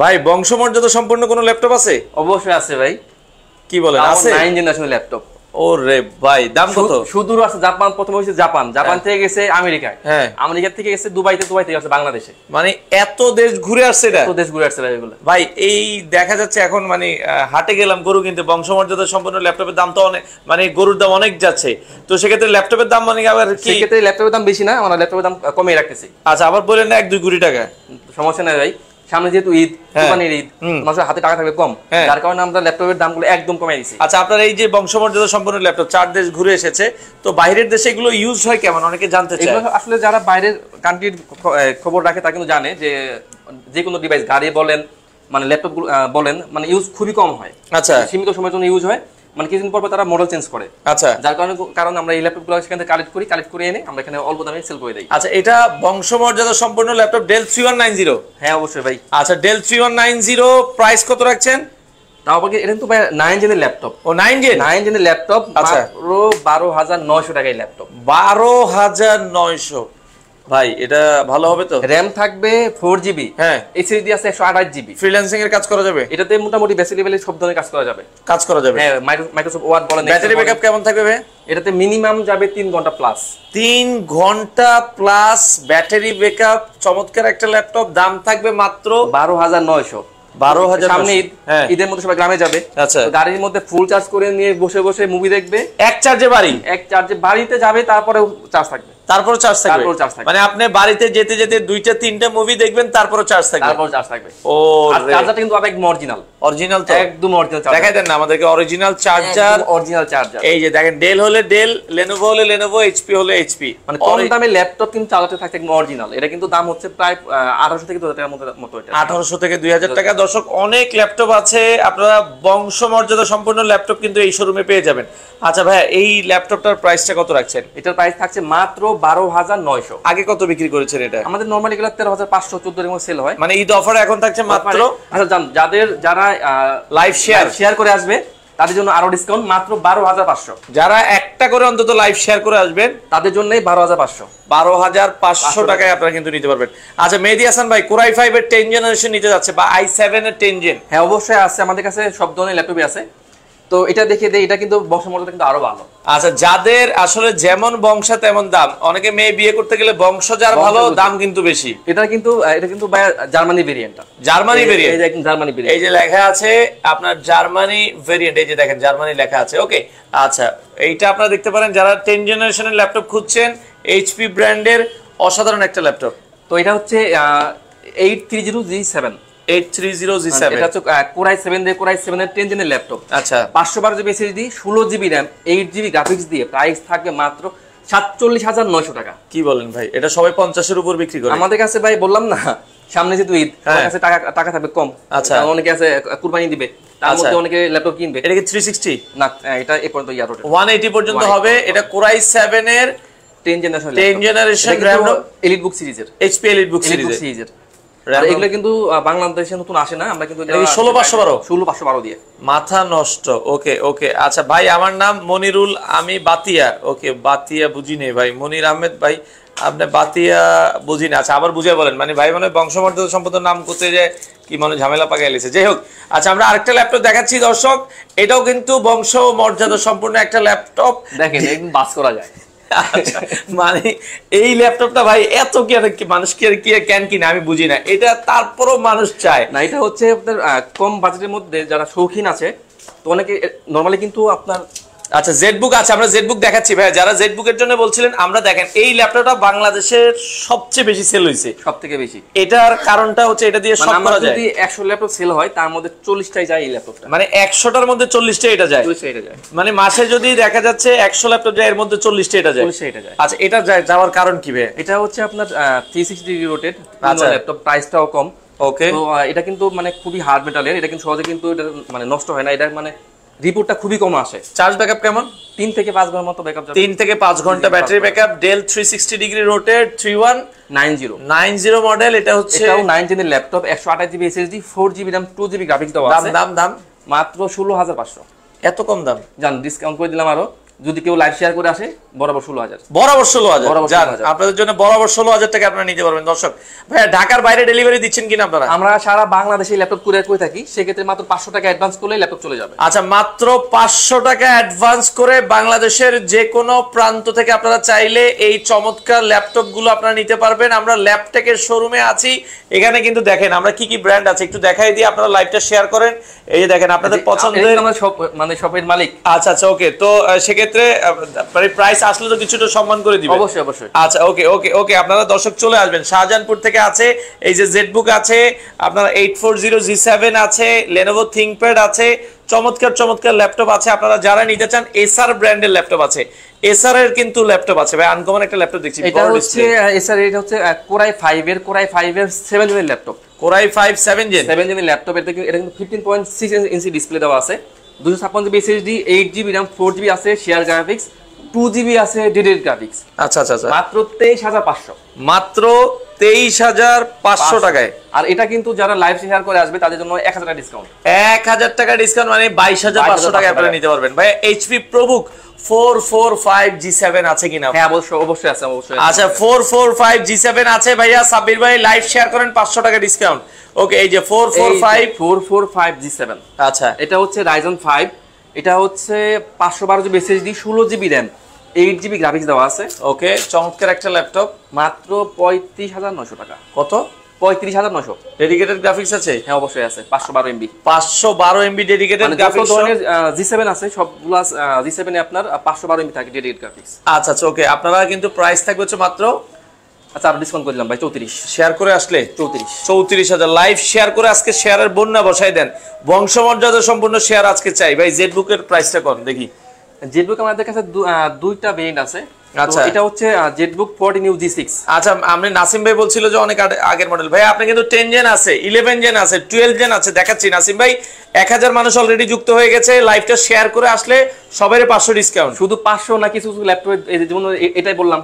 ভাই বংশমর্যাদা সম্পন্ন কোনো ল্যাপটপ আছে অবশ্যই আছে ভাই কি বলেন আছে 9 জেনারেশন ল্যাপটপ ওরে ভাই দাম কত সুদূর আছে জাপান প্রথমে হইছে জাপান জাপান হ্যাঁ। থেকে গেছে আমেরিকায় হ্যাঁ আমেরিকা থেকে গেছে দুবাইতে দুবাই থেকে গেছে বাংলাদেশে মানে এত দেশ ঘুরে আসছে এটা এত দেশ ঘুরে আসছে ভাই এগুলো ভাই এই দেখা যাচ্ছে এখন মানে হাটে গেলাম গরু কিনতে বংশমর্যাদা সম্পন্ন ল্যাপটপের দাম তো অনেক মানে গরুর দাম অনেক যাচ্ছে তো সেক্ষেত্রে ল্যাপটপের দাম মানে আবার কি সেক্ষেত্রে ল্যাপটপের দাম বেশি না আমরা ল্যাপটপের দাম কমিয়ে রাখতেছি আচ্ছা আবার বলেন না এক দুই কোটি টাকা সমস্যা নাই ভাই সামনে যেহেতু ঈদ হ্যাঁ। কোরবানির ঈদ মানুষের হাতে টাকা থাকবে কম হ্যাঁ। যার কারণে আমরা ল্যাপটপের দামগুলো একদম কমে দিচ্ছি আচ্ছা আপনার এই যে বংশমর্যাদা সম্পন্ন ল্যাপটপ চার দেশ ঘুরে এসেছে তো বাইরের দেশে এগুলো ইউজ হয় কেমন অনেকে জানতে চাই আসলে যারা বাইরের কান্ট্রির খবর রাখে তা কিন্তু জানে যে যে কোনো ডিভাইস গাড়ি বলেন মানে ল্যাপটপ বলেন মানে ইউজ খুবই কম হয় আচ্ছা সীমিত সময়ের জন্য ইউজ হয় মানে কিছুদিন পর তারা মডেল চেঞ্জ করে আচ্ছা যার কারণে কারণ আমরা এই ল্যাপটপগুলো সেখান থেকে কালেক্ট করি কালেক্ট করে এনে আমরা এখানে অল্প দামে সেল করে দিই আচ্ছা এটা বংশমর্যাদা সম্পূর্ণ laptop Dell three one nine zero হ্যাঁ অবশ্যই ভাই আচ্ছা Dell three one nine zero price কত রাখছেন তাও এটা তো নাইন জেনের ল্যাপটপ ও নাইন জেন নাইন জেনের ল্যাপটপ মাত্র বারো হাজার নয়শো টাকায় ল্যাপটপ বারো হাজার নয়শো ভাই এটা ভালো হবে তো র্যাম থাকবে ফোর জিবি হ্যাঁ এসএসডি আছে একশো আঠাশ জিবি ফ্রিল্যান্সিং এর কাজ করা যাবে এটাতে মোটামুটি লেভেলে সব ধরনের কাজ করা যাবে কাজ করা যাবে মাইক্রোসফট হ্যাঁ, ওয়ার্ড বলেন ব্যাটারি ব্যাকআপ কেমন থাকবে এটাতে মিনিমাম যাবে তিন ঘন্টা প্লাস তিন ঘন্টা প্লাস ব্যাটারি ব্যাকআপ চমৎকার একটা ল্যাপটপ দাম থাকবে মাত্র বারো হাজার নয়শো বারো হাজার সামনে ঈদ হ্যাঁ। ঈদের মধ্যে সবাই গ্রামে যাবে আচ্ছা গাড়ির মধ্যে ফুল চার্জ করে নিয়ে বসে বসে মুভি দেখবে এক চার্জে বাড়ি এক চার্জে বাড়িতে যাবে তারপরে চার্জ থাকবে তারপরে চার্জ থাকবে তারপরও চার্জ থাকবে মানে আপনি বাড়িতে যেতে যেতে দুইটা তিনটা মুভি দেখবেন তারপরে চার্জ থাকবে তারপর চার্জ থাকবে ও চার্জারটা কিন্তু অনেক অরিজিনাল অরিজিনাল তো একদম অরিজিনাল চার্জার দেখাই দেন না আমাদেরকে অরিজিনাল চার্জার অরিজিনাল চার্জার এই যে দেখেন ডেল হলে ডেল লেনোভো হলে লেনোভো এইচপি হলে এইচপি মানে কম দামে ল্যাপটপ কিন্তু চার্জারটা থাকে একদম অরিজিনাল এটা কিন্তু দাম হচ্ছে প্রায় 1800 থেকে 2000 টাকার মতো এটা 1800 থেকে 2000 টাকা দর্শক অনেক ল্যাপটপ আছে আপনারা বংশমর্যাদা সম্পন্ন ল্যাপটপ কিন্তু এই শোরুমে পেয়ে যাবেন আচ্ছা ভাই এই ল্যাপটপটার প্রাইসটা কত রাখছেন এটার প্রাইস থাকছে মাত্র আগে কত বিক্রি করেছেন এটা আমাদের পাঁচশো সেল হয় মানে ঈদ অফার এখন থাকছে মাত্র আচ্ছা যাদের যারা লাইভ শেয়ার শেয়ার করে আসবে তাদের জন্য আরো ডিসকাউন্ট মাত্র যারা একটা করে অন্তত লাইভ শেয়ার করে আসবেন তাদের জন্যই বারো হাজার পাঁচশো বারো হাজার পাঁচশো টাকায় আপনারা কিন্তু নিতে পারবেন আচ্ছা মেহেদি হাসান ভাই কোরাই ফাইভ এর জেনারেশন নিতে যাচ্ছে বা আই সেভেন এর টেন জেন হ্যাঁ অবশ্যই আছে আমাদের কাছে সব ধরনের ল্যাপটপই আছে তো এটা দেখে দেয় এটা কিন্তু বংশমর্যাদা কিন্তু আরো ভালো আচ্ছা যাদের আসলে যেমন বংশা তেমন দাম অনেকে মেয়ে বিয়ে করতে গেলে বংশ যার ভালো দাম কিন্তু বেশি এটা কিন্তু এটা কিন্তু জার্মানি ভেরিয়েন্টটা জার্মানি ভেরিয়েন্ট এই যে জার্মানি ভেরিয়েন্ট এই যে লেখা আছে আপনার জার্মানি ভেরিয়েন্ট এই যে দেখেন জার্মানি লেখা আছে ওকে আচ্ছা এইটা আপনারা দেখতে পারেন যারা 10 জেনারেশনের ল্যাপটপ খুঁজছেন এইচপি ব্র্যান্ডের অসাধারণ একটা ল্যাপটপ তো এটা হচ্ছে eight three zero G seven আচ্ছা। সাতচল্লিশ হাজার নয়শো ভাই এটা ভাই সামনে যেহেতু ঈদ হ্যাঁ। টাকা টাকা থাকবে কম আচ্ছা অনেকে আছে কুরবানি দিবে তার আচ্ছা। মধ্যে অনেকে ল্যাপটপ কিনবে এটা কি 360 না হ্যাঁ, এটা এ পর্যন্ত হবে এটা Core i7 এর 10 generation 10 generation RAM elite book সিরিজের HP এলিট বুক সিরিজের আর এগুলো কিন্তু বাংলাদেশে নতুন আসে না আমরা কিন্তু ষোলো পাঁচশো বারো ষোলো পাঁচশো বারো দিয়ে মাথা নষ্ট ওকে ওকে আচ্ছা ভাই আমার নাম মনিরুল আমি বাতিয়া ওকে বাতিয়া বুঝি নেই ভাই মনির আহমেদ ভাই আপনি বাতিয়া বুঝি না আচ্ছা আবার বুঝে বলেন মানে ভাই মানে বংশমর্যাদা সম্পদ নাম করতে যে কি মানে ঝামেলা পাকা গেলেছে যাই হোক আচ্ছা আমরা আরেকটা ল্যাপটপ দেখাচ্ছি দর্শক এটাও কিন্তু বংশ মর্যাদা সম্পূর্ণ একটা ল্যাপটপ দেখেন বাস করা যায় আচ্ছা, মানে এই ল্যাপটপটা ভাই এত কি মানুষ কি আর কি কেন কিনা আমি বুঝি না এটা তারপরও মানুষ চায় না এটা হচ্ছে আপনার কম বাজেটের মধ্যে যারা শৌখিন আছে তো অনেকে নর্মালি কিন্তু আপনার আচ্ছা বুক আছে আমরা বুক দেখাচ্ছি ভাই যারা এর জন্য বলছিলেন আমরা দেখেন এই ল্যাপটপটা বাংলাদেশের সবচেয়ে বেশি সেল হয়েছে সবথেকে বেশি এটার কারণটা হচ্ছে এটা দিয়ে মানে সব করা যায় যদি 100 ল্যাপটপ সেল হয় তার মধ্যে টাই যায় এই ল্যাপটপটা মানে টার মধ্যে 40টা এটা যায় 40টা এটা যায় মানে মাসে যদি দেখা যাচ্ছে 100 ল্যাপটপ যায় এর মধ্যে 40টা এটা যায় 40টা এটা যায় আচ্ছা এটা যায় যাওয়ার কারণ কি ভাই এটা হচ্ছে আপনার 360 ডিগ্রি রোটেট আচ্ছা ল্যাপটপ প্রাইসটাও কম ওকে তো এটা কিন্তু মানে খুবই হার্ড মেটালের এটা কিন্তু সহজে কিন্তু এটা মানে নষ্ট হয় না এটা মানে রিপোর্টটা খুবই কম আসে চার্জ ব্যাকআপ কেমন তিন থেকে পাঁচ ঘন্টার মতো ব্যাকআপ তিন থেকে পাঁচ ঘন্টা battery backup Dell three sixty degree rotate three one nine zero nine zero model এটা হচ্ছে নাইন জিবির ল্যাপটপ একশো আঠাশ জিবি এসএসডি ফোর জিবি দাম টু জিবি গ্রাফিক্স দাম দাম দাম মাত্র ষোলো হাজার পাঁচশো এত কম দাম জান ডিসকাউন্ট করে দিলাম আরো যদি কেউ লাইভ শেয়ার করে আসে বরাবর ষোলো হাজার বরাবর ষোলো হাজার আপনাদের জন্য বরাবর ষোলো হাজার টাকা আপনারা নিতে পারবেন দর্শক ভাইয়া ঢাকার বাইরে ডেলিভারি দিচ্ছেন কিনা আপনারা আমরা সারা বাংলাদেশে ল্যাপটপ কুরিয়ার করে থাকি সেক্ষেত্রে মাত্র পাঁচশো টাকা অ্যাডভান্স করলে ল্যাপটপ চলে যাবে আচ্ছা মাত্র পাঁচশো টাকা অ্যাডভান্স করে বাংলাদেশের যে কোনো প্রান্ত থেকে আপনারা চাইলে এই চমৎকার ল্যাপটপ গুলো আপনারা নিতে পারবেন আমরা ল্যাপটেকের শোরুমে আছি এখানে কিন্তু দেখেন আমরা কি কি ব্র্যান্ড আছে একটু দেখাই দিয়ে আপনারা লাইভটা শেয়ার করেন এই যে দেখেন আপনাদের আচ্ছা, পছন্দের মানে শপের মালিক আচ্ছা আচ্ছা ওকে তো সেক্ষেত্রে সেক্ষেত্রে প্রাইস মানে আসলে তো কিছুটা সম্মান করে দিবেন অবশ্যই অবশ্যই আচ্ছা ওকে ওকে ওকে আপনারা দর্শক চলে আসবেন শাহজাহানপুর থেকে আছে এই যে জেটবুক আছে আপনারা এইট ফোর আছে Lenovo ThinkPad আছে চমৎকার চমৎকার ল্যাপটপ আছে আপনারা যারা নিতে চান এসআর ব্র্যান্ডের ল্যাপটপ আছে এসআর এর কিন্তু ল্যাপটপ আছে ভাই আনকমন একটা ল্যাপটপ দেখছি এটা হচ্ছে এসআর এটা হচ্ছে কোরাই 5 এর কোরাই 5 এর 7 জেনের ল্যাপটপ কোরাই 5 7 জেন 7 জেনের ল্যাপটপ এটা কিন্তু 15.6 ইঞ্চি ডিসপ্লে দেওয়া আছে দুশো ছাপ্পান্ন GB SSD eight GB RAM four GB আছে শেয়ার গ্রাফিক্স টু জিবি আছে ডিডিট গ্রাফিক্স আচ্ছা আচ্ছা আচ্ছা মাত্র তেইশ হাজার পাঁচশো মাত্র তেইশ হাজার পাঁচশো টাকায় আর এটা কিন্তু যারা লাইভ শেয়ার করে আসবে তাদের জন্য এক হাজার টাকা ডিসকাউন্ট এক হাজার টাকা ডিসকাউন্ট মানে বাইশ হাজার পাঁচশো টাকা আপনারা নিতে পারবেন ভাই HP ProBook four four five G seven আছে কিনা হ্যাঁ অবশ্যই অবশ্যই আছে অবশ্যই আচ্ছা four four five G seven আছে ভাইয়া সাব্বির ভাই লাইভ শেয়ার করেন পাঁচশো টাকা ডিসকাউন্ট ওকে এই যে four four five four four five G seven আচ্ছা এটা হচ্ছে রাইজন ফাইভ এটা হচ্ছে পাঁচশো বারো জিবি এসএসডি ষোলো GB RAM eight GB graphics দেওয়া আছে ওকে চমৎকার একটা ল্যাপটপ মাত্র পঁয়ত্রিশ হাজার নশো টাকা কত পঁয়ত্রিশ হাজার নশো ডেডিকেটেড গ্রাফিক্স আছে হ্যাঁ অবশ্যই আছে পাঁচশো বারো এমবি পাঁচশো বারো এমবি ডেডিকেটেড গ্রাফিক্স ধরনের জি সেভেন আছে সবগুলো জি সেভেনে আপনার পাঁচশো বারো এমবি থাকে ডেডিকেটেড গ্রাফিক্স আচ্ছা আচ্ছা ওকে আপনারা কিন্তু প্রাইস থাকবে হচ্ছে মাত্র আচ্ছা আর ডিসকাউন্ট করে দিলাম ভাই চৌত্রিশ শেয়ার করে আসলে চৌত্রিশ চৌত্রিশ হাজার লাইভ শেয়ার করে আজকে শেয়ারের বন্যা বসাই দেন বংশমর্যাদা সম্পূর্ণ শেয়ার আজকে চাই ভাই জেডবুকের প্রাইসটা কর দেখি জেটবুক আমাদের কাছে দুইটা ভেরিয়েন্ট আছে আচ্ছা এটা হচ্ছে জেটবুক নিউ আচ্ছা আপনি নাসিম ভাই বলছিল যে অনেক আগের মডেল ভাই আপনি কিন্তু 10 জেন আছে 11 জেন আছে 12 জেন আছে দেখাচ্ছি নাসিম ভাই 1000 মানুষ অলরেডি যুক্ত হয়ে গেছে লাইভটা শেয়ার করে আসলে সবারই 500 ডিসকাউন্ট শুধু 500 না কিছু কিছু ল্যাপটপ যেমন এটাই বললাম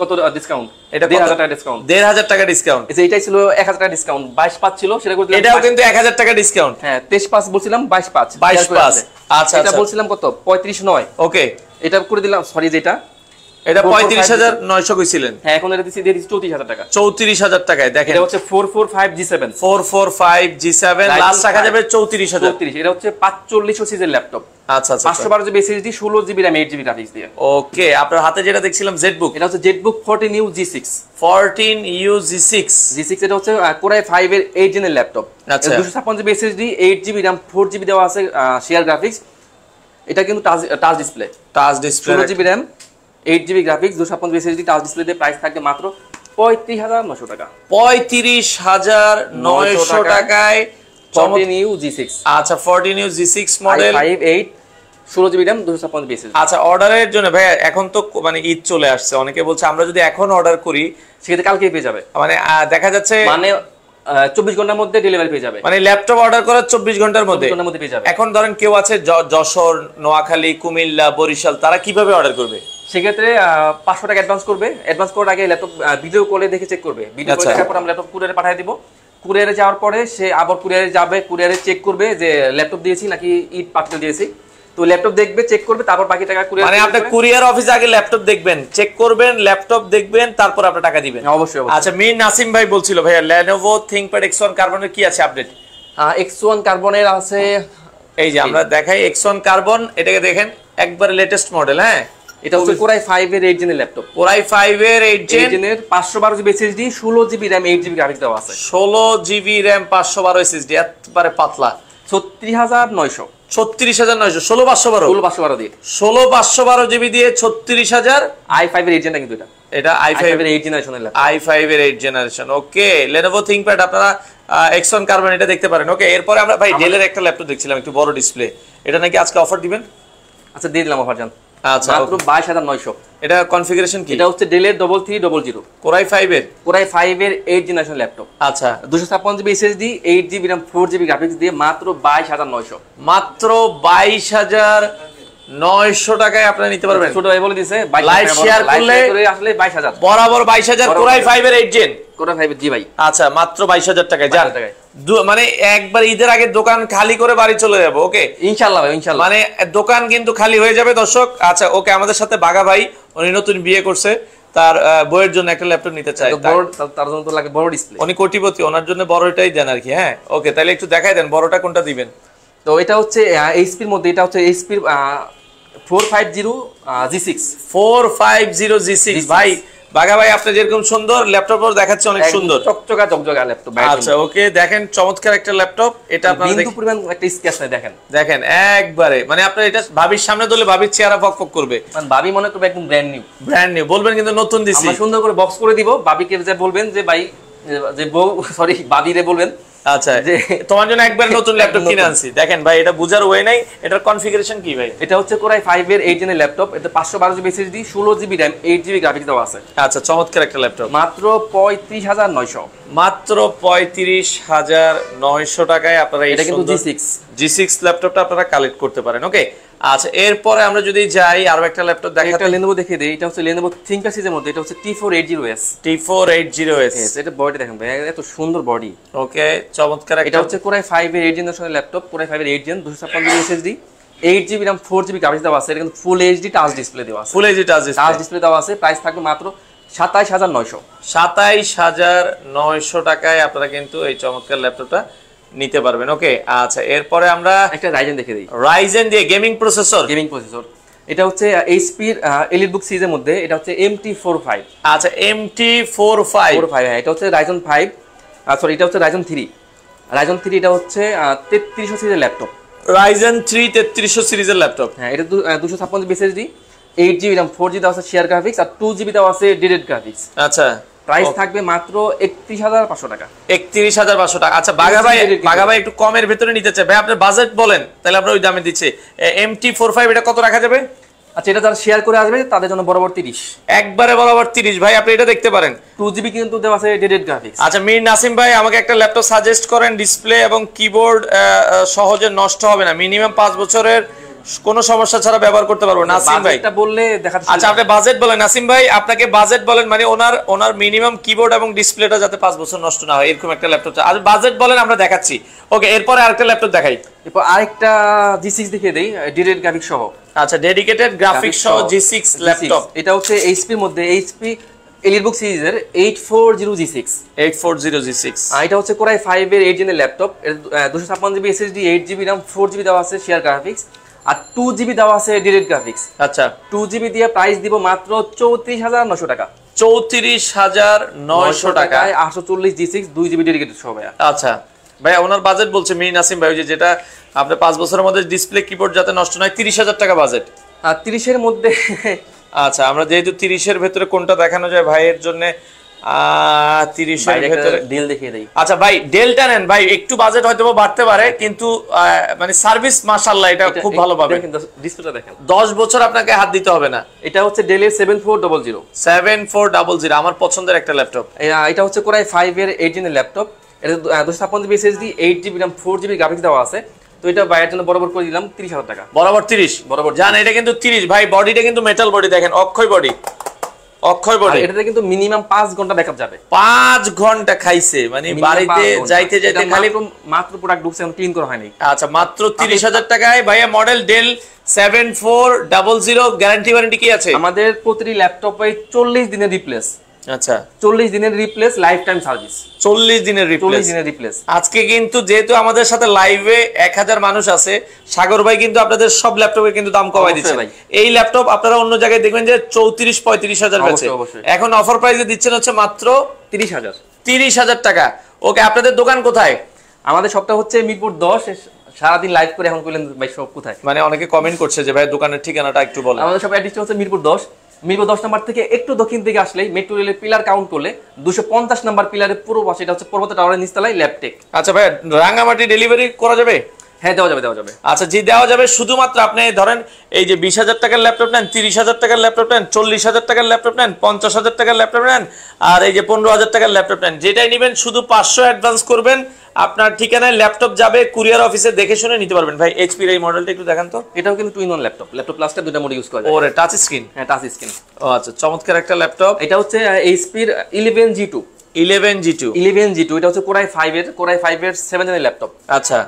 কত ডিসকাউন্ট এটা টাকা ডিসকাউন্ট দেড় হাজার টাকা ডিসকাউন্ট এটাই ছিল এক হাজার টাকা ডিসকাউন্ট বাইশ পাঁচ ছিল সেটা করতে এটাও কিন্তু এক হাজার টাকা ডিসকাউন্ট হ্যাঁ তেইশ পাঁচ বলছিলাম বাইশ পাঁচ বাইশ পাঁচ আচ্ছা এটা আচ্ছা। বলছিলাম কত পঁয়ত্রিশ নয় ওকে এটা করে দিলাম সরি যেটা এটা পঁয়ত্রিশ হাজার নয়শো কইছিলেন হ্যাঁ এখন এটা দিচ্ছি চৌত্রিশ হাজার টাকা চৌত্রিশ হাজার টাকায় দেখেন এটা হচ্ছে four four five G seven four four five G seven লাল রাখা যাবে চৌত্রিশ হাজার চৌত্রিশ এটা হচ্ছে পাঁচচল্লিশশো সিজের ল্যাপটপ আচ্ছা, আচ্ছা, আচ্ছা পাঁচশো বারো জিবি এসএসডি ষোলো GB RAM eight GB graphics দিয়ে ওকে আপনার হাতে যেটা দেখছিলাম জেটবুক এটা হচ্ছে Z book fourteen U G six fourteen U G six G six এটা হচ্ছে কোরাই ফাইভ এর এইট জেনের ল্যাপটপ আচ্ছা দুশো ছাপ্পান্ন GB SSD eight GB RAM four GB দেওয়া আছে শেয়ার গ্রাফিক্স এটা কিন্তু touch touch display touch display ষোলো GB RAM eight GB graphics দুশো পঞ্চাশ এসএসডি টাচ ডিসপ্লে দিয়ে প্রাইস থাকবে মাত্র পঁয়ত্রিশ হাজার নশো টাকা পঁয়ত্রিশ হাজার নয়শো টাকায় ফর্টিন ইউ জি সিক্স আচ্ছা fourteen U G six model five eight ষোলো জিবি র্যাম দুশো ছাপ্পান্ন পিস আচ্ছা অর্ডারের জন্য ভাই এখন তো মানে ঈদ চলে আসছে অনেকে বলছে আমরা যদি এখন অর্ডার করি সেক্ষেত্রে কালকেই পেয়ে যাবে মানে দেখা যাচ্ছে মানে চব্বিশ ঘন্টার মধ্যে ডেলিভারি পেয়ে যাবে মানে ল্যাপটপ অর্ডার করার চব্বিশ ঘন্টার মধ্যে পেয়ে যাবে এখন ধরেন কেউ আছে যশোর নোয়াখালী কুমিল্লা বরিশাল তারা কিভাবে অর্ডার করবে সেক্ষেত্রে পাঁচশো টাকা অ্যাডভান্স করবে অ্যাডভান্স করার আগে ল্যাপটপ ভিডিও কলে দেখে চেক করবে ভিডিও কলে আচ্ছা। দেখার পর আমি ল্যাপটপ কুরিয়ারে পাঠিয়ে দিব কুরিয়ারে যাওয়ার পরে সে আবার কুরিয়ারে যাবে কুরিয়ারে চেক করবে যে ল্যাপটপ দিয়েছি নাকি ইট পাত্র দিয়েছি তো ল্যাপটপ দেখবে চেক করবে তারপর বাকি টাকা কুরিয়ার মানে আপনি কুরিয়ার অফিসে আগে ল্যাপটপ দেখবেন চেক করবেন ল্যাপটপ দেখবেন তারপর আপনি টাকা দিবেন হ্যাঁ, অবশ্যই আচ্ছা মি নাসিম ভাই বলছিল ভাইয়া Lenovo ThinkPad X1 কার্বনের কি আছে আপডেট X1 কার্বনের আছে এই যে আমরা দেখাই X1 কার্বন এটাকে দেখেন একবারে লেটেস্ট মডেল হ্যাঁ এটা হচ্ছে কোরাই 5 এর 8 জেনের ল্যাপটপ কোরাই 5 এর 8 জেন এর 512 GB SSD 16 GB RAM 8 GB graphics দেওয়া আছে 16 জিবি RAM 512 এসএসডি একবারে পাতলা 36900 36900 16512 16512 দিয়ে 16512 জিবি দিয়ে 36000 i5 এর 8 জেনটা কিন্তু এটা এটা i5 এর 8 জেনারেশন ল্যাপটপ i5 এর 8 জেনারেশন ওকে Lenovo ThinkPad আপনারা এক্সন কার্বন এটা দেখতে পারেন ওকে এরপরে আমরা ভাই ডেলের একটা ল্যাপটপ দেখছিলাম একটু বড় ডিসপ্লে এটা নাকি আজকে অফার দিবেন আচ্ছা দিয়ে দিলাম অফার জান আচ্ছা মাত্র 22900 এটা কনফিগারেশন কি এটা হচ্ছে ডেলের 3300 কোরাই 5 এর কোরাই 5 এর 8 জেনারেশন ল্যাপটপ আচ্ছা 256 জিবি এসএসডি 8 4 গ্রাফিক্স দিয়ে মাত্র 22900 মাত্র 22000 টাকায় আপনি নিতে পারবেন ছোট ভাই বলে দিয়েছে লাইভ শেয়ার করলে আসলে 22000 বরাবর 22000 কোরাই 5 এর 8 জেন আচ্ছা, মানে মানে আচ্ছা, আমাদের সাথে বাঘা ভাই উনি নতুন বিয়ে করছে তার বইয়ের জন্য একটা ল্যাপটপ নিতে চাই তার জন্য লাগে বড় ডিসপ্লে উনি কোটিপতি ওনার জন্য বড়টাই দেন আর কি হ্যাঁ ওকে তাহলে একটু দেখাই দেন বড়টা কোনটা দিবেন তো এটা হচ্ছে এইচপির মধ্যে এটা হচ্ছে এইচপির four five zero G six four five zero G six ভাই বাঘা ভাই আপনি যেরকম সুন্দর ল্যাপটপ দেখাচ্ছে অনেক সুন্দর চকচকা চকচকা ল্যাপটপ আচ্ছা ওকে দেখেন চমৎকার একটা ল্যাপটপ এটা আপনারা পরিমাণ একটা স্কেচ নাই দেখেন দেখেন একবারে মানে আপনার এটা ভাবির সামনে ধরলে ভাবির চেহারা ফক করবে মানে ভাবি মনে করবে একদম ব্র্যান্ড নিউ ব্র্যান্ড নিউ বলবেন কিন্তু নতুন দিছি সুন্দর করে বক্স করে দিব ভাবিকে যে বলবেন যে ভাই যে বউ সরি ভাবিরে বলবেন আচ্ছা তোমার জন্য একবার নতুন ল্যাপটপ কিনে আনছি দেখেন ভাই এটা বুঝার ওয়ে নাই এটার কনফিগারেশন কি ভাই এটা হচ্ছে কোরাই এর এইট এর ল্যাপটপ এটা বারো GB SSD 16 GB RAM 8 GB graphics দেওয়া আছে আচ্ছা চমৎকার একটা ল্যাপটপ মাত্র নয়শো মাত্র নয়শো টাকায় আপনারা এটা কিন্তু G6 G6 ল্যাপটপটা আপনারা কালেক্ট করতে পারেন ওকে আচ্ছা এরপরে আমরা যদি যাই আরো একটা ল্যাপটপ দেখা একটা Lenovo দেখিয়ে দেই এটা হচ্ছে Lenovo ThinkPad সিরিজের মধ্যে এটা হচ্ছে T480S T480S এটা বডি দেখেন ভাই এত সুন্দর বডি ওকে চমৎকার এটা হচ্ছে কোরাই 5 এর 8 জেনারেশনের ল্যাপটপ কোরাই 5 এর 8 gen 256 SSD eight GB RAM four GB graphics দেওয়া আছে এটা কিন্তু ফুল এইচডি টাচ ডিসপ্লে দেওয়া আছে full HD touch touch display দেওয়া আছে প্রাইস থাকবে মাত্র সাতাইশ হাজার নয়শো সাতাইশ হাজার নয়শো টাকায় আপনারা কিন্তু এই চমৎকার ল্যাপটপটা নিতে পারবেন ওকে আচ্ছা এরপরে আমরা একটা রাইজেন দেখে দিই রাইজেন দিয়ে গেমিং প্রসেসর গেমিং প্রসেসর এটা হচ্ছে এইচপির এলিট বুক সিরিজের মধ্যে এটা হচ্ছে এমটি ফোর ফাইভ আচ্ছা MT four five four five হ্যাঁ এটা হচ্ছে রাইজন ফাইভ সরি এটা হচ্ছে রাইজন থ্রি রাইজন থ্রি এটা হচ্ছে তেত্রিশশো সিরিজের ল্যাপটপ রাইজেন থ্রি তেত্রিশশো সিরিজের ল্যাপটপ হ্যাঁ এটা দুশো ছাপ্পান্ন বিএসএসডি এইট জিবি ফোর জি দেওয়া আছে শেয়ার গ্রাফিক্স আর টু জিবি দেওয়া আছে ডিরেক্ট গ্রাফিক্স আচ্ছা প্রাইস থাকবে মাত্র একত্রিশ হাজার পাঁচশো টাকা একত্রিশ হাজার পাঁচশো টাকা আচ্ছা বাঘা ভাই বাঘা ভাই একটু কমের ভেতরে নিতে চাই ভাই আপনার বাজেট বলেন তাহলে আমরা ওই দামে দিচ্ছি এম টি ফোর ফাইভ এটা কত রাখা যাবে আচ্ছা এটা যারা শেয়ার করে আসবে তাদের জন্য বরাবর তিরিশ একবারে বরাবর তিরিশ ভাই আপনি এটা দেখতে পারেন টু জিবি কিন্তু দেওয়া আছে ডেডেড গ্রাফিক্স আচ্ছা মির নাসিম ভাই আমাকে একটা ল্যাপটপ সাজেস্ট করেন ডিসপ্লে এবং কিবোর্ড সহজে নষ্ট হবে না মিনিমাম পাঁচ বছরের কোনো সমস্যা ছাড়া ব্যবহার করতে পারবো আচ্ছা, নাসিম ভাই এটা বললে দেখা আচ্ছা আপনি বাজেট বলেন নাসিম ভাই আপনাকে বাজেট বলেন মানে ওনার ওনার মিনিমাম কিবোর্ড এবং ডিসপ্লেটা যাতে 5 বছর নষ্ট না হয় এরকম একটা ল্যাপটপ আর বাজেট বলেন আমরা দেখাচ্ছি ওকে এরপর আরেকটা ল্যাপটপ দেখাই এরপর আরেকটা G6 দেখিয়ে দেই ডিরেড গ্রাফিক্স সহ আচ্ছা ডেডিকেটেড গ্রাফিক্স সহ G6 ল্যাপটপ এটা হচ্ছে HP এর মধ্যে HP এলিটবুক সিরিজের 840G6 840G6 আর এটা হচ্ছে কোরাই 5 এর 8 জেনের laptop 256GB SSD 8GB RAM 4GB দেওয়া আছে শেয়ার গ্রাফিক্স আর টু জিবি দেওয়া আছে ডিরেক্ট গ্রাফিক্স আচ্ছা টু জিবি দিয়ে প্রাইস দিব মাত্র চৌত্রিশ হাজার নশো টাকা চৌত্রিশ হাজার নয়শো টাকায় আটশো চল্লিশ জি সিক্স দুই জিবি ডেডিকেটেড সব ভাইয়া আচ্ছা ভাই ওনার বাজেট বলছে মিনি নাসিম ভাই যে যেটা আপনার পাঁচ বছরের মধ্যে ডিসপ্লে কিবোর্ড যাতে নষ্ট নয় তিরিশ হাজার টাকা বাজেট আর তিরিশের মধ্যে আচ্ছা আমরা যেহেতু তিরিশের ভেতরে কোনটা দেখানো যায় ভাইয়ের জন্য আমার পছন্দের একটা ল্যাপটপ এটা হচ্ছে কোরাই এর ল্যাপটপ এটা দেওয়া আছে তো এটা বাইরের জন্য বরাবর করে দিলাম হাজার টাকা বরাবর তিরিশ বরাবর জান এটা কিন্তু তিরিশ ভাই বডিটা কিন্তু মেটাল বডি দেখেন অক্ষয় বডি অক্ষয় বডি এটাতে কিন্তু মিনিমাম 5 ঘন্টা ব্যাকআপ যাবে 5 ঘন্টা খাইছে মানে বাড়িতে যাইতে যাইতে খালি মাত্র প্রোডাক্ট ঢুকছে ক্লিন করা হয়নি আচ্ছা মাত্র তিরিশ হাজার টাকায় ভাইয়া model Dell seven four 7400 guarantee warranty কি আছে আমাদের প্রতিটি ল্যাপটপে চল্লিশ দিনের রিপ্লেস আচ্ছা চল্লিশ দিনের রিপ্লেস লাইফ টাইম সার্ভিস চল্লিশ দিনের রিপ্লেস দিনের রিপ্লেস আজকে কিন্তু যেহেতু আমাদের সাথে লাইভে 1000 মানুষ আছে সাগর ভাই কিন্তু আপনাদের সব ল্যাপটপের কিন্তু দাম কমাই দিচ্ছে এই ল্যাপটপ আপনারা অন্য জায়গায় দেখবেন যে চৌত্রিশ পঁয়ত্রিশ হাজার বেচে এখন অফার প্রাইসে দিচ্ছেন হচ্ছে মাত্র তিরিশ হাজার তিরিশ হাজার টাকা ওকে আপনাদের দোকান কোথায় আমাদের সপ্তাহ হচ্ছে মিরপুর 10 সারাদিন লাইভ করে এখন করলেন ভাই সব কোথায় মানে অনেকে কমেন্ট করছে যে ভাই দোকানের ঠিকানাটা একটু বলেন আমাদের সব অ্যাড্রেসটা হচ্ছে মিরপুর 10 মিরপুর দশ নম্বর থেকে একটু দক্ষিণ দিকে আসলেই মেট্রো রেলের পিলার কাউন্ট করলে দুশো পঞ্চাশ নম্বর পিলারের পুরো পাশে এটা হচ্ছে পর্বত টাওয়ারের নিচতলায় ল্যাপটেক আচ্ছা ভাই রাঙামাটি ডেলিভারি করা যাবে হ্যাঁ দেওয়া যাবে দেওয়া যাবে আচ্ছা যে দেওয়া যাবে শুধুমাত্র আপনি ধরেন এই যে বিশ হাজার টাকার ল্যাপটপ নেন তিরিশ হাজার টাকার ল্যাপটপ নেন চল্লিশ হাজার টাকার ল্যাপটপ নেন পঞ্চাশ হাজার টাকার ল্যাপটপ নেন আর এই যে পনেরো হাজার টাকার ল্যাপটপ নেন যেটাই নেবেন শুধু পাঁচশো অ্যাডভান্স করবেন আপনার ঠিকানায় ল্যাপটপ যাবে কুরিয়ার অফিসে দেখে শুনে নিতে পারবেন ভাই এইচপির এই মডেলটা একটু দেখান তো এটাও কিন্তু টুইন ওয়ান ল্যাপটপ ল্যাপটপ প্লাসটা দুটো মোড ইউজ করে ওরে টাচ স্ক্রিন হ্যাঁ টাচ স্ক্রিন ও আচ্ছা চমৎকার একটা ল্যাপটপ এটা হচ্ছে এইচপির eleven G two eleven G two eleven G two core i laptop আচ্ছা।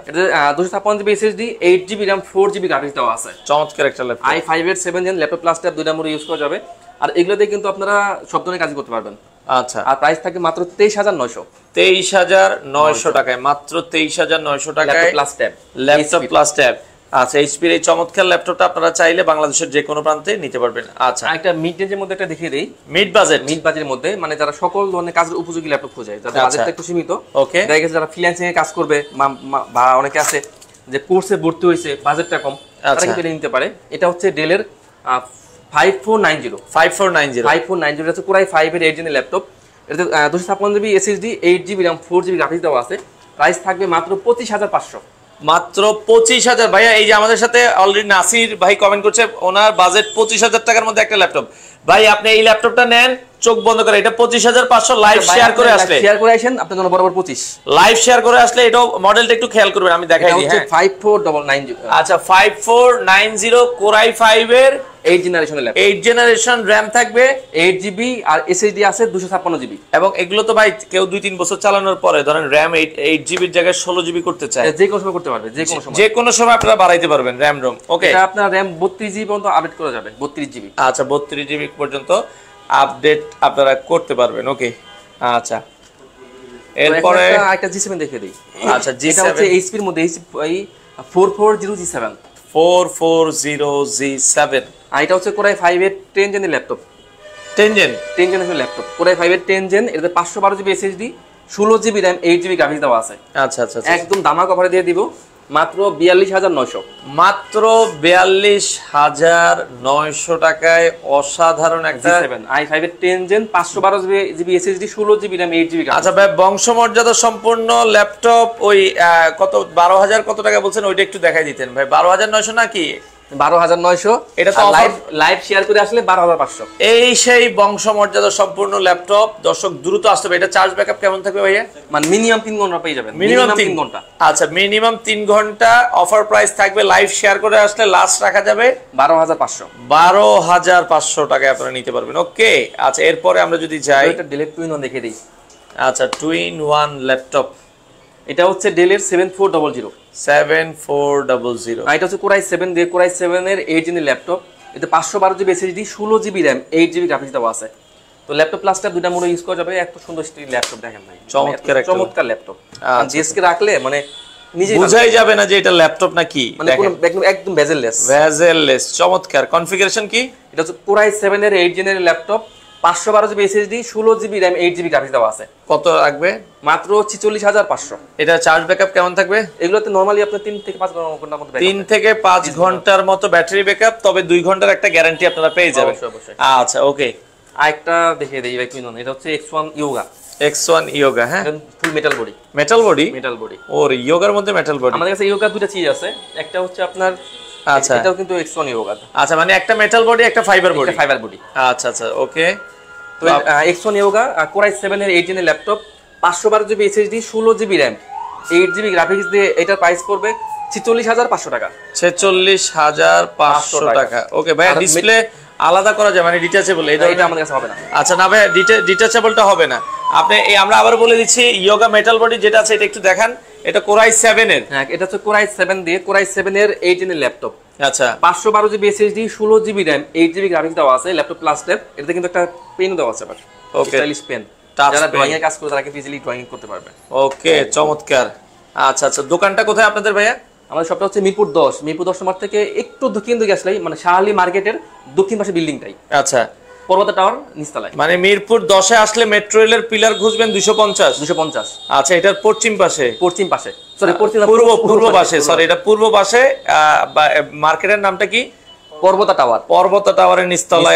Eight GB RAM four GB graphics দেওয়া আছে চমৎকার seven gen laptop plus tab দুইটা ইউজ করা যাবে আর এগুলোতে কিন্তু আপনারা সব ধরনের কাজ করতে পারবেন আচ্ছা আর প্রাইস থাকে মাত্র তেইশ হাজার নয়শো তেইশ হাজার নয়শো টাকায় মাত্র তেইশ হাজার নয়শো টাকায় plus tab laptop plus tab আচ্ছা এইচপির এই চমৎকার ল্যাপটপটা আপনারা চাইলে বাংলাদেশের যে কোনো প্রান্তে নিতে পারবেন আচ্ছা একটা মিড রেঞ্জের মধ্যে একটা দেখিয়ে দেই মিড বাজেট মিড বাজেটের মধ্যে মানে যারা সকল ধরনের কাজের উপযোগী ল্যাপটপ খোঁজে যাদের বাজেটটা আচ্ছা। একটু সীমিত ওকে দেখা গেছে যারা ফ্রিল্যান্সিং এ কাজ করবে বা অনেকে আছে যে কোর্সে ভর্তি হয়েছে বাজেটটা কম তারা আচ্ছা। কিন্তু নিতে পারে এটা হচ্ছে ডেলের five four nine zero five four nine zero five four nine zero হচ্ছে কোরাই ফাইভের এইট জিবি ল্যাপটপ এটাতে দুশো ছাপ্পান্ন GB SSD eight GB RAM four GB graphics দেওয়া আছে প্রাইস থাকবে মাত্র পঁচিশ হাজার পাঁচশো মাত্র পঁচিশ হাজার ভাইয়া এই যে আমাদের সাথে অলরেডি নাসির ভাই কমেন্ট করছে ওনার বাজেট পঁচিশ হাজার টাকার মধ্যে একটা ল্যাপটপ ভাই আপনি এই ল্যাপটপটা নেন চোখ বন্ধ করে এটা পঁচিশ হাজার পাঁচশো লাইভ আচ্ছা, শেয়ার করে আসলে শেয়ার করে আসেন আপনার জন্য বরাবর পঁচিশ লাইভ শেয়ার করে আসলে এটা মডেলটা একটু খেয়াল করবেন আমি দেখাই ফাইভ ফোর ডবল নাইন আচ্ছা five four nine zero core i five এর এগুলো তো ভাই কেউ দুই তিন বছর চালানোর পরে ধরেন এইট এইট জায়গায় ষোলো জিবি করতে চায় সময় করতে পারবে সময় বাড়াইতে পারবেন রোম ওকে আপনার বত্রিশ পর্যন্ত আপডেট করা যাবে বত্রিশ জিবি আচ্ছা বত্রিশ জিবি পর্যন্ত আপডেট আপনারা করতে পারবেন ওকে আচ্ছা এরপরে একটা জি7 দেখিয়ে দিই আচ্ছা জি7 এটা হচ্ছে এইচপি এর মধ্যে এইচপি 440 জি7 440 জি7 সেভেন এটা হচ্ছে কোরাই 5 এর 10 জেনের ল্যাপটপ 10 জেন 10 জেন হচ্ছে ল্যাপটপ কোরাই 5 এর 10 জেন এর 512 GB SSD 16 GB RAM 8 GB graphics দেওয়া আছে আচ্ছা আচ্ছা, আচ্ছা। একদম দামা কভারে দিয়ে দিব মাত্র বিয়াল্লিশ হাজার নয়শো মাত্র বিয়াল্লিশ হাজার নয়শো টাকায় অসাধারণ একটা আই ফাইভ এর টেন জেন পাঁচশো বারো জিবি এসএসডি ষোলো জিবি র্যাম এইট জিবি আচ্ছা ভাই বংশমর্যাদা সম্পূর্ণ ল্যাপটপ ওই কত বারো হাজার কত টাকা বলছেন ওইটা একটু দেখাই দিতেন ভাই বারো হাজার নয়শো নাকি বারো হাজার নয়শো এটা তো লাইভ শেয়ার করে আসলে বারো হাজার পাঁচশো এই সেই বংশমর্যাদা সম্পূর্ণ ল্যাপটপ দর্শক দ্রুত আসতে এটা চার্জ ব্যাকআপ কেমন থাকবে ভাইয়া মানে মিনিমাম তিন ঘন্টা পেয়ে মিনিমাম তিন ঘন্টা আচ্ছা মিনিমাম তিন ঘন্টা অফার প্রাইস থাকবে লাইভ শেয়ার করে আসলে লাস্ট রাখা যাবে বারো হাজার পাঁচশো বারো হাজার পাঁচশো টাকায় আপনারা নিতে পারবেন ওকে আচ্ছা এরপরে আমরা যদি যাই এটা ডিলেট টুইন দেখে দিই আচ্ছা টুইন ওয়ান ল্যাপটপ এটা হচ্ছে ডেলের সেভেন ফোর ডবল জিরো 7400 এটা হচ্ছে কোরাই দিয়ে কোরাই এর ল্যাপটপ এতে জিবি আছে ল্যাপটপ ইউজ যাবে এত সুন্দর ল্যাপটপ মানে চমৎকার চমৎকার ল্যাপটপ আচ্ছা। রাখলে মানে নিজে বোঝাই যাবে না যে এটা ল্যাপটপ মানে একদম চমৎকার কনফিগারেশন কি এটা হচ্ছে কোরাই সেভেন এর 8 জেনারের ল্যাপটপ পাঁচশো বারো জিবি এসএসডি ষোলো GB RAM eight GB graphics দেওয়া আছে কত লাগবে মাত্র ছিচল্লিশ হাজার পাঁচশো এটা চার্জ ব্যাকআপ কেমন থাকবে এগুলোতে নর্মালি আপনার তিন থেকে পাঁচ ঘন্টার মতো তিন থেকে পাঁচ ঘন্টার মতো ব্যাটারি ব্যাকআপ তবে দুই ঘন্টার একটা গ্যারান্টি আপনারা পেয়ে যাবেন আচ্ছা ওকে আরেকটা দেখে দিই ভাই কিনুন এটা হচ্ছে X one yoga X one yoga হ্যাঁ full metal body metal body metal body ওর ইয়োগার মধ্যে মেটাল বডি আমাদের কাছে ইয়োগা দুটো চিজ আছে একটা হচ্ছে আপনার আচ্ছা এটাও কিন্তু এক্স ওয়ান ইয়োগা আচ্ছা মানে একটা মেটাল বডি একটা ফাইবার বডি ফাইবার বডি আচ্ছা আচ্ছা okay X one yoga core i seven এর এইটিন ল্যাপটপ পাঁচশো বারো জিবি এসএসডি ষোলো GB RAM eight GB graphics দিয়ে এটার প্রাইস পড়বে ছেচল্লিশ হাজার পাঁচশো টাকা ছেচল্লিশ হাজার পাঁচশো টাকা ওকে ভাই ডিসপ্লে আলাদা করা যায় মানে ডিটাচেবল এটা আমাদের কাছে হবে না আচ্ছা না ভাই ডিটাচেবলটা হবে না আপনি এই আমরা আবার বলে দিচ্ছি ইয়োগা মেটাল বডি যেটা আছে এটা একটু দেখান এটা কোরাই 7 এর হ্যাঁ এটা হচ্ছে কোরাই 7 দিয়ে কোরাই 7 এর 18 এর ল্যাপটপ আচ্ছা 512 GB SSD 16 GB RAM 8 GB graphics দেওয়া আছে ল্যাপটপ প্লাস ট্যাব এটাতে কিন্তু একটা পেন দেওয়া আছে আবার ওকে স্টাইলিশ পেন যারা ড্রয়িং এর কাজ করে তারা কিন্তু ইজিলি ড্রয়িং করতে পারবে ওকে হ্যাঁ। চমৎকার আচ্ছা আচ্ছা দোকানটা কোথায় আপনাদের ভাইয়া আমাদের সবটা হচ্ছে মিরপুর দশ মিরপুর দশ নম্বর থেকে একটু দক্ষিণ দিকে আসলেই মানে শাহালি মার্কেটের দক্ষিণ পাশে বিল্ডিংটাই আচ্ছা পর্বতা টাওয়ার মানে মিরপুর দশে আসলে পিলার ঘুষবেন দুশো পঞ্চাশ দুশো পঞ্চাশ আচ্ছা পশ্চিম পাশে পশ্চিম পাশে সরি পূর্ব পাশে সরি এটা পূর্ব পাশে মার্কেটের নামটা কি পর্বতা টাওয়ার পর্বতা টাওয়ারের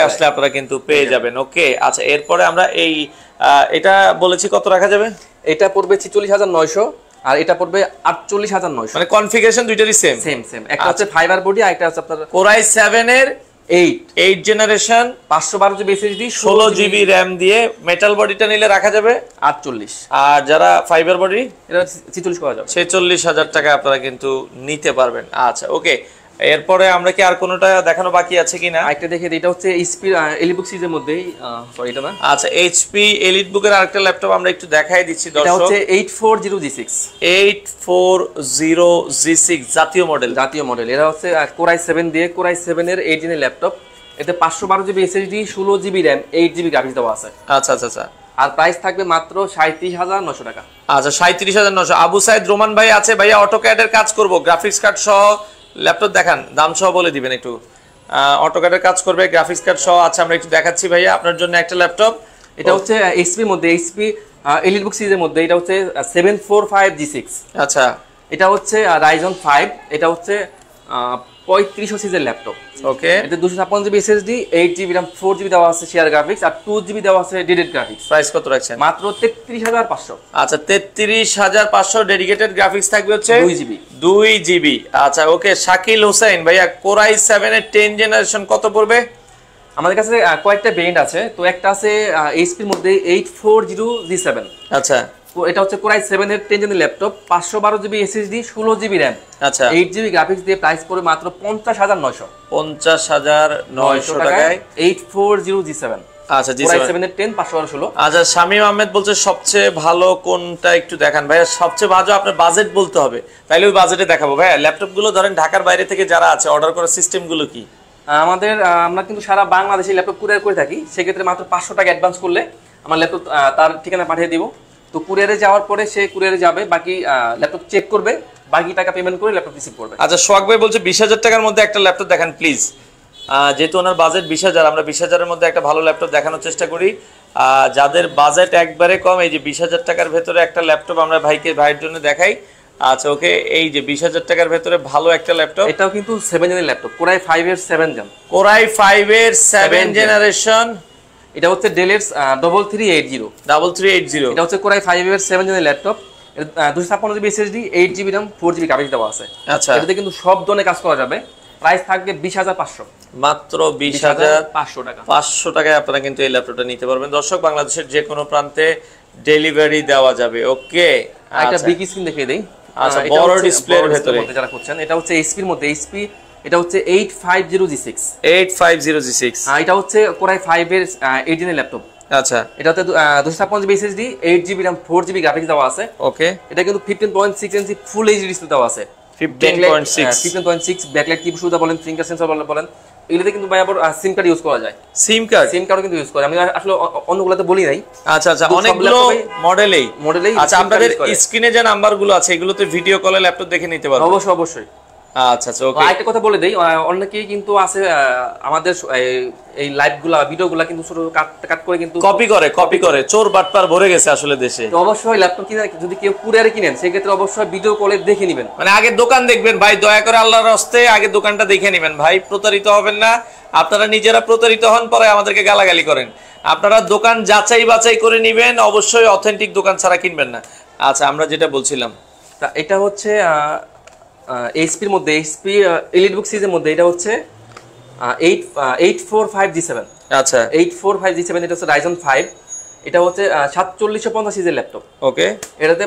আসলে আপনারা কিন্তু পেয়ে যাবেন ওকে আচ্ছা এরপরে আমরা এই এটা বলেছি কত রাখা যাবে এটা পড়বে ছিচল্লিশ হাজার নয়শো আর এটা পড়বে আটচল্লিশ হাজার নয়শো মানে কনফিগারেশন দুইটারই সেম সেম সেম একটা আচ্ছা। হচ্ছে ফাইবার বডি আর একটা হচ্ছে আপনার কোরাই সেভেন এর এইট এইট জেনারেশন পাঁচশো বারো ষোলো জিবি র্যাম দিয়ে মেটাল বডিটা নিলে রাখা যাবে আটচল্লিশ আর যারা ফাইবার বডি করা যাবে ছেচল্লিশ হাজার টাকা আপনারা কিন্তু নিতে পারবেন আচ্ছা ওকে এরপরে আমরা কি আর কোনটা দেখানো বাকি আছে কিনা আরেকটা দেখে এটা হচ্ছে এইচপি এলিটবুক সিজের মধ্যেই সরি এটা না আচ্ছা এইচপি এলিটবুক এর আরেকটা ল্যাপটপ আমরা একটু দেখাই দিচ্ছি দর্শক এটা হচ্ছে 840G6 840G6 জাতীয় মডেল জাতীয় মডেল এটা হচ্ছে কোরাই 7 দিয়ে কোরাই 7 এর 8 জিনের ল্যাপটপ এতে 512GB SSD 16GB RAM 8GB graphics দেওয়া আছে আচ্ছা আচ্ছা আচ্ছা আর প্রাইস থাকবে মাত্র 37900 টাকা আচ্ছা 37900 আবু সাইদ রোমান ভাই আছে ভাইয়া অটো ক্যাডের কাজ করব গ্রাফিক্স কার্ড সহ ল্যাপটপ দেখান দাম সহ বলে দিবেন একটু অটোকার্ডের কাজ করবে গ্রাফিক্স কার্ড সহ আছে আমরা একটু দেখাচ্ছি ভাইয়া আপনার জন্য একটা ল্যাপটপ এটা হচ্ছে এইচপির মধ্যে এইচপি এলিট বুক সিরিজের মধ্যে এটা হচ্ছে seven four five G six আচ্ছা এটা হচ্ছে রাইজন ফাইভ এটা হচ্ছে পঁয়ত্রিশশো সিজের ল্যাপটপ ওকে এতে দুশো ছাপ্পান্ন GB SSD eight GB RAM four GB দেওয়া আছে শেয়ার গ্রাফিক্স আর টু জিবি দেওয়া আছে ডেডেড গ্রাফিক্স প্রাইস কত রাখছেন মাত্র তেত্রিশ হাজার পাঁচশো আচ্ছা তেত্রিশ হাজার পাঁচশো ডেডিকেটেড গ্রাফিক্স থাকবে হচ্ছে দুই জিবি দুই জিবি আচ্ছা ওকে শাকিল হোসেন ভাইয়া কোরাই সেভেনের টেন জেনারেশন কত পড়বে আমাদের কাছে কয়েকটা ব্র্যান্ড আছে তো একটা আছে এইচপির মধ্যে eight four zero G seven আচ্ছা এটা হচ্ছে কোরাই সেভেন এর টেন ল্যাপটপ পাঁচশো বারো জিবি এসএসডি ষোলো জিবি র্যাম আচ্ছা এইট জিবি গ্রাফিক্স দিয়ে প্রাইস পড়ে মাত্র পঞ্চাশ হাজার নয়শো পঞ্চাশ হাজার নয়শো টাকায় eight four zero G seven ষোলো আচ্ছা, আহমেদ বলছে ভালো কোনটা একটু দেখান ভাইয়া সবচেয়ে ভালো আপনার বাজেট বলতে হবে তাইলে ওই বাজেটে দেখাবো ভাইয়া ধরেন ঢাকার বাইরে থেকে যারা আছে অর্ডার করার কি আমাদের আমরা কিন্তু সারা ল্যাপটপ করে থাকি সেক্ষেত্রে মাত্র পাঁচশো টাকা অ্যাডভান্স করলে আমার ল্যাপটপ তার ঠিকানা পাঠিয়ে দিব তো কুরিয়ারে যাওয়ার পরে সে কুরিয়ারে যাবে বাকি ল্যাপটপ চেক করবে বাকি টাকা পেমেন্ট করে ল্যাপটপ রিসিভ করবে আচ্ছা সোহাগ ভাই বলছে বিশ হাজার টাকার মধ্যে একটা ল্যাপটপ দেখান প্লিজ যেহেতু ওনার বাজেট বিশ হাজার আমরা বিশ হাজারের মধ্যে একটা ভালো ল্যাপটপ দেখানোর চেষ্টা করি যাদের বাজেট একবারে কম এই যে বিশ হাজার টাকার ভেতরে একটা ল্যাপটপ আমরা ভাইকে ভাইয়ের জন্য দেখাই আচ্ছা ওকে এই যে বিশ হাজার টাকার ভেতরে ভালো একটা ল্যাপটপ এটাও কিন্তু সেভেন জেনের ল্যাপটপ কোরাই ফাইভ এর সেভেন জেন কোরাই ফাইভ এর সেভেন জেনারেশন এটা হচ্ছে ডেলের double three eight zero double three eight zero এটা হচ্ছে কোরাই ফাইভ এর সেভেন জনের ল্যাপটপ দুশো ছাপ্পান্ন GB SSD eight GB four GB দেওয়া আছে আচ্ছা এটাতে কিন্তু সব ধরনের কাজ করা যাবে প্রাইস থাকবে বিশ হাজার পাঁচশো মাত্র বিশ হাজার পাঁচশো টাকা পাঁচশো টাকায় আপনারা কিন্তু এই ল্যাপটপটা নিতে পারবেন দর্শক বাংলাদেশের যে কোনো প্রান্তে ডেলিভারি দেওয়া যাবে ওকে আচ্ছা। একটা বিগ স্ক্রিন দেখিয়ে দেই আচ্ছা বড় ভেতরে যারা করছেন এটা হচ্ছে এইচপির মধ্যে এইচপি এটা হচ্ছে 850G6 850G6 এটা হচ্ছে কোরাই 5 এর 8 জেনের ল্যাপটপ আচ্ছা এটাতে 256 SSD 8GB RAM 4GB graphics দেওয়া আছে ওকে এটা কিন্তু 15.6 ইঞ্চি ফুল এইচডি ডিসপ্লে দেওয়া আছে 15.6 15.6 ব্যাকলাইট কি সুবিধা বলেন ফিঙ্গার সেন্সর বলেন এগুলোতে কিন্তু ভাই আবার সিম কার্ড ইউজ করা যায় সিম কার্ড সিম কার্ডও কিন্তু ইউজ করে আমি আসলে অন্যগুলোতে বলি নাই আচ্ছা আচ্ছা অনেকগুলো মডেলেই মডেলেই আচ্ছা আপনাদের স্ক্রিনে যে নাম্বারগুলো আছে এগুলোতে ভিডিও কলে ল্যাপটপ দেখে নিতে পারবেন অবশ্যই অবশ্যই আচ্ছা আচ্ছা ওকে কথা বলে দিই অনেকেই কিন্তু আছে আমাদের এই লাইভগুলা ভিডিওগুলা কিন্তু শুরু কাট কাট করে কিন্তু কপি করে কপি করে চোর বাটপার ভরে গেছে আসলে দেশে তো অবশ্যই ল্যাপটপ কিনে যদি কেউ কুরিয়ারে কিনেন সেক্ষেত্রে অবশ্যই ভিডিও কলে দেখে নেবেন মানে আগে দোকান দেখবেন ভাই দয়া করে আল্লাহর হস্তে আগে দোকানটা দেখে নেবেন ভাই প্রতারিত হবেন না আপনারা নিজেরা প্রতারিত হন পরে আমাদেরকে গালাগালি করেন আপনারা দোকান যাচাই বাছাই করে নেবেন অবশ্যই অথেন্টিক দোকান ছাড়া কিনবেন না আচ্ছা আমরা যেটা বলছিলাম তা এটা হচ্ছে এইচপির মধ্যে এইচপি এলিট বুক সিরিজের মধ্যে এটা হচ্ছে eight eight four five G seven আচ্ছা eight four five G seven এটা হচ্ছে রাইজন ফাইভ এটা হচ্ছে সাতচল্লিশশো পঞ্চাশ সিজের ল্যাপটপ ওকে এটাতে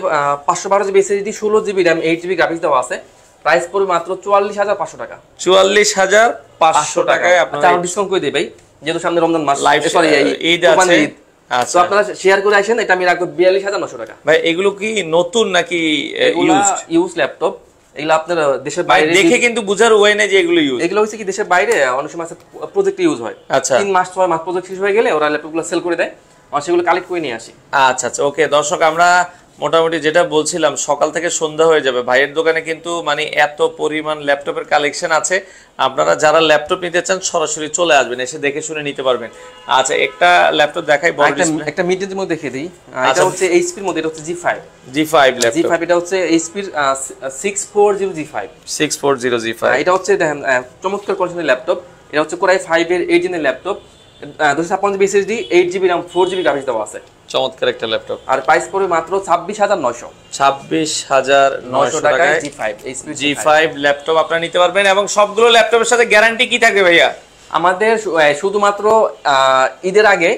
পাঁচশো বারো জিবি এসএসডি ষোলো GB RAM eight GB graphics দেওয়া আছে প্রাইস পড়বে মাত্র চুয়াল্লিশ হাজার পাঁচশো টাকা চুয়াল্লিশ হাজার পাঁচশো টাকায় ডিসকাউন্ট আচ্ছা, করে দিই ভাই যেহেতু সামনে রমজান মাস লাইভ সরি ঈদ আছে আচ্ছা আপনারা শেয়ার করে আসেন এটা আমি রাখবো বিয়াল্লিশ হাজার নশো টাকা ভাই এগুলো কি নতুন নাকি ইউজ ইউজ ল্যাপটপ এগুলো আপনার দেশের বাইরে দেখে কিন্তু বুঝার ওয়ে নেই যে এগুলো ইউজ এগুলো হচ্ছে কি দেশের বাইরে অনেক সময় প্রজেক্ট ইউজ হয় আচ্ছা তিন মাস ছয় মাস প্রজেক্ট শেষ হয়ে গেলে ওরা ল্যাপটপগুলো সেল করে দেয় আমরা সেগুলো কালেক্ট করে নিয়ে আসি আচ্ছা আচ্ছা ওকে দর্শক আমরা মোটামুটি যেটা বলছিলাম সকাল থেকে সন্ধ্যা হয়ে যাবে ভাইয়ের দোকানে কিন্তু মানে এত পরিমাণ ল্যাপটপের কালেকশন আছে আপনারা যারা ল্যাপটপ নিতে চান সরাসরি চলে আসবেন এসে দেখে শুনে নিতে পারবেন আচ্ছা একটা ল্যাপটপ দেখাই একটা মিডিয়ার মধ্যে দেখে দিই এটা আচ্ছা। হচ্ছে এইচপি এর মধ্যে এটা হচ্ছে G5 G5 ল্যাপটপ G5 এটা হচ্ছে এইচপি এর ফোর জিরো জি ফাইভ এটা হচ্ছে দেখেন চমৎকার কোয়ালিটির ল্যাপটপ এটা হচ্ছে কোরাই 5 এর 8 জেনের ল্যাপটপ দুশো এইট ফোর জিবি আছে চমৎকার একটা ল্যাপটপ আর প্রাইস মাত্র ছাব্বিশ হাজার ছাব্বিশ হাজার নশো G five G five laptop পারবেন এবং সবগুলো ল্যাপটপের সাথে গ্যারান্টি কি ভাইয়া আমাদের শুধুমাত্র ঈদের আগে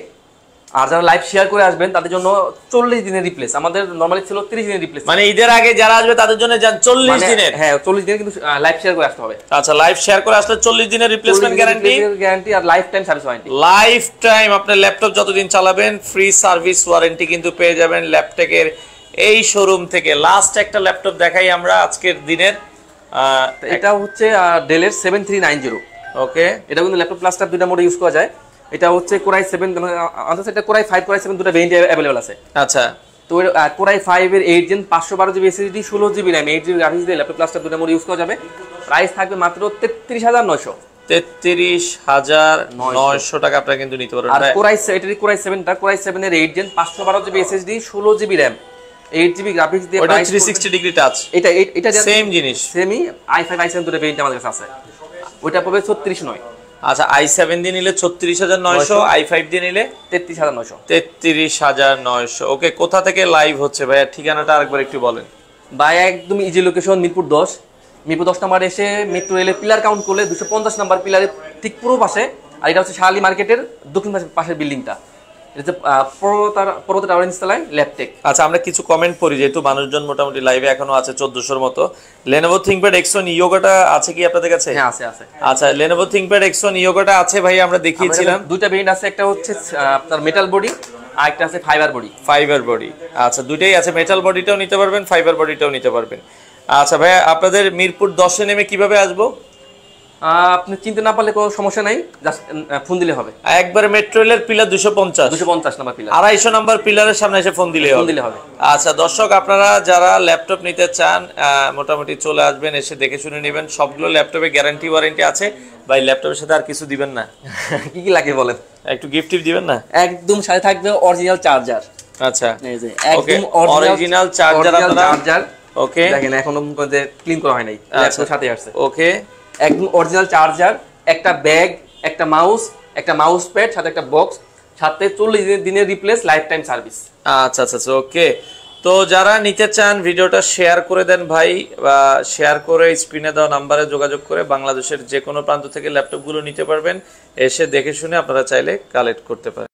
আর যারা লাইভ শেয়ার করে আসবেন তাদের জন্য চল্লিশ দিনের রিপ্লেস আমাদের নর্মালি ছিল তিরিশ দিনের রিপ্লেস মানে ঈদের আগে যারা আসবে তাদের জন্য চল্লিশ মানে, দিনের হ্যাঁ চল্লিশ দিনের কিন্তু লাইভ শেয়ার করে আসতে হবে আচ্ছা লাইভ শেয়ার করে আসলে চল্লিশ দিনের রিপ্লেসমেন্ট গ্যারান্টি গ্যারান্টি আর lifetime service warranty lifetime আপনার ল্যাপটপ যতদিন চালাবেন ফ্রি সার্ভিস ওয়ারেন্টি কিন্তু পেয়ে যাবেন ল্যাপটপের এই শোরুম থেকে লাস্ট একটা ল্যাপটপ দেখাই আমরা আজকের দিনের এটা হচ্ছে ডেলের seven three nine zero okay এটা কিন্তু ল্যাপটপ প্লাস্টার দুটা মোডে ইউজ করা যায় এটা হচ্ছে কোরাই সেভেন অন্তত এটা কোরাই ফাইভ কোরাই সেভেন দুটো ভেরিয়েন্ট অ্যাভেলেবল আছে আচ্ছা তো কোরাই ফাইভের এইট জেন পাঁচশো বারো জিবি এসএসডি ষোলো GB RAM eight GB graphics দিয়ে ল্যাপটপ প্লাসটা দুটো মোড় ইউজ করা যাবে প্রাইস থাকবে মাত্র তেত্রিশ হাজার নয়শো তেত্রিশ হাজার নয়শো টাকা আপনারা কিন্তু নিতে পারবেন আর কোরাই এটারই কোরাই সেভেনটা কোরাই সেভেনের এইট জেন পাঁচশো বারো জিবি এসএসডি ষোলো GB RAM eight GB graphics দিয়ে ওটা থ্রি সিক্সটি ডিগ্রি টাচ এটা এটা সেম জিনিস সেমই আই ফাইভ আই সেভেন দুটো ভেরিয়েন্ট আমাদের কাছে আছে ওইটা পাবে ছত্রিশ নয় আচ্ছা আই সেভেন দিয়ে নিলে ছত্রিশ হাজার নয়শো আই ফাইভ দিয়ে নিলে তেত্রিশ হাজার নয়শো তেত্রিশ হাজার নয়শো ওকে কোথা থেকে লাইভ হচ্ছে ভাইয়া ঠিকানাটা আরেকবার একটু বলেন ভাইয়া একদম ইজি লোকেশন মিরপুর দশ মিরপুর দশ নাম্বার এসে মেট্রো রেলের পিলার কাউন্ট করলে দুশো পঞ্চাশ নাম্বার পিলারের ঠিক পুরো পাশে আর এটা হচ্ছে শাহালি মার্কেটের দক্ষিণ পাশের বিল্ডিংটা আচ্ছা আমরা কিছু কমেন্ট পড়ি যেহেতু মানুষজন মোটামুটি এখনো আছে চোদ্দশোর মতো লেনোভো এক্সন ইয়োগাটা আছে কি আপনাদের কাছে হ্যাঁ আচ্ছা লেনোভো এক্সন ইয়োগাটা আছে আমরা দেখিয়েছিলাম আছে একটা হচ্ছে আপনার মেটাল বডি আছে ফাইবার বডি ফাইবার বডি আচ্ছা আছে মেটাল বডিটাও নিতে পারবেন ফাইবার বডিটাও নিতে পারবেন আচ্ছা আপনাদের মিরপুর দশে নেমে কিভাবে আসবো আপনি চিনতে না পারলে কোনো সমস্যা নাই ফোন দিলে হবে একবার মেট্রো রেলের পিলার দুশো পঞ্চাশ দুশো পঞ্চাশ নাম্বার পিলার আড়াইশো নাম্বার পিলারের সামনে এসে ফোন দিলে ফোন দিলে হবে আচ্ছা দর্শক আপনারা যারা ল্যাপটপ নিতে চান মোটামুটি চলে আসবেন এসে দেখে শুনে নেবেন সবগুলো ল্যাপটপে গ্যারান্টি ওয়ারেন্টি আছে ভাই ল্যাপটপের সাথে আর কিছু দিবেন না কি কি লাগে বলেন একটু গিফট দিবেন না একদম সাথে থাকবে অরিজিনাল চার্জার আচ্ছা একদম অরিজিনাল চার্জার আপনারা চার্জার ওকে দেখেন এখনো ক্লিন করা হয় নাই ল্যাপটপের আচ্ছা। সাথে আসছে ওকে একদম অরিজিনাল চার্জার একটা ব্যাগ একটা মাউস একটা মাউস প্যাড সাথে একটা বক্স সাথে চল্লিশ দিনের রিপ্লেস লাইফ টাইম সার্ভিস আচ্ছা আচ্ছা আচ্ছা ওকে তো যারা নিতে চান ভিডিওটা শেয়ার করে দেন ভাই বা শেয়ার করে স্ক্রিনে দেওয়া নাম্বারে যোগাযোগ করে বাংলাদেশের যে কোনো প্রান্ত থেকে ল্যাপটপগুলো নিতে পারবেন এসে দেখে শুনে আপনারা চাইলে কালেক্ট করতে পারেন